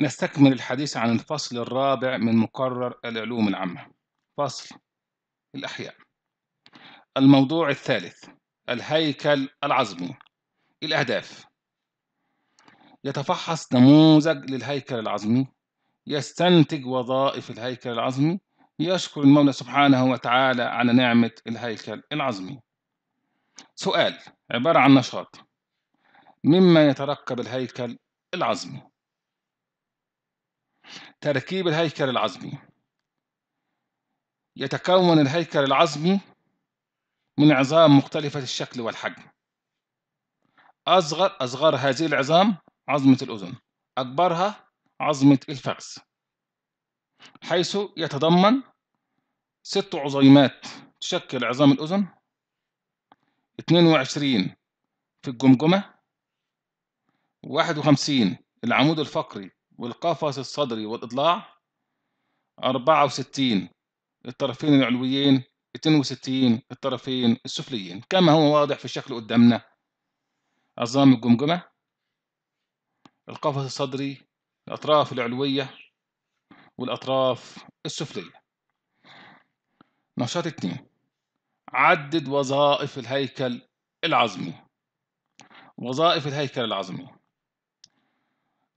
نستكمل الحديث عن الفصل الرابع من مقرر العلوم العامة فصل الأحياء الموضوع الثالث الهيكل العظمي الأهداف يتفحص نموذج للهيكل العظمي يستنتج وظائف الهيكل العظمي يشكر المولى سبحانه وتعالى على نعمة الهيكل العظمي سؤال عبارة عن نشاط مما يترقب الهيكل العظمي تركيب الهيكل العظمي يتكون الهيكل العظمي من عظام مختلفة الشكل والحجم أصغر أصغر هذه العظام عظمة الأذن أكبرها عظمة الفخذ حيث يتضمن ست عظيمات تشكل عظام الأذن 22 في الجمجمة 51 العمود الفقري والقفص الصدري والإضلاع 64 الطرفين العلويين 62 الطرفين السفليين كما هو واضح في الشكل قدامنا عظام الجمجمة القفص الصدري الأطراف العلوية والأطراف السفلية نشاط 2 عدد وظائف الهيكل العظمي وظائف الهيكل العظمي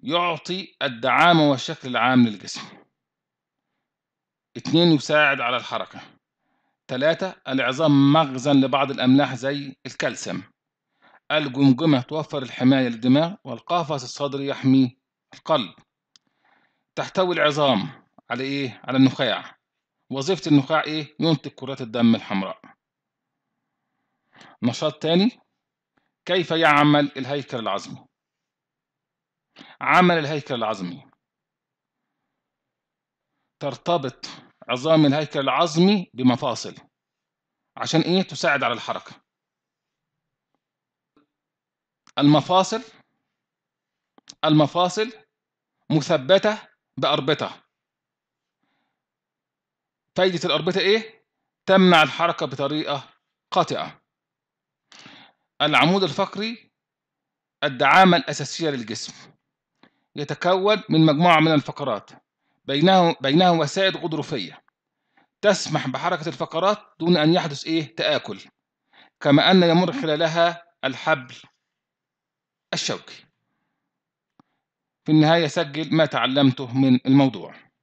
يعطي الدعامة والشكل العام للجسم اثنين يساعد على الحركة ثلاثة العظام مخزن لبعض الأملاح زي الكالسيوم الجمجمة توفر الحماية للدماغ والقفص الصدري يحمي القلب تحتوي العظام على إيه؟ على النخاع وظيفة النخاع إيه؟ ينتج كرات الدم الحمراء نشاط تاني كيف يعمل الهيكل العظمي عمل الهيكل العظمي ترتبط عظام الهيكل العظمي بمفاصل عشان ايه تساعد على الحركة المفاصل المفاصل مثبتة بأربطة فايدة الأربطة ايه؟ تمنع الحركة بطريقة قاطعة العمود الفقري الدعامة الأساسية للجسم يتكون من مجموعة من الفقرات بينه بينها وسائد غضروفية تسمح بحركة الفقرات دون أن يحدث إيه تآكل كما أن يمر خلالها الحبل الشوكي في النهاية سجل ما تعلمته من الموضوع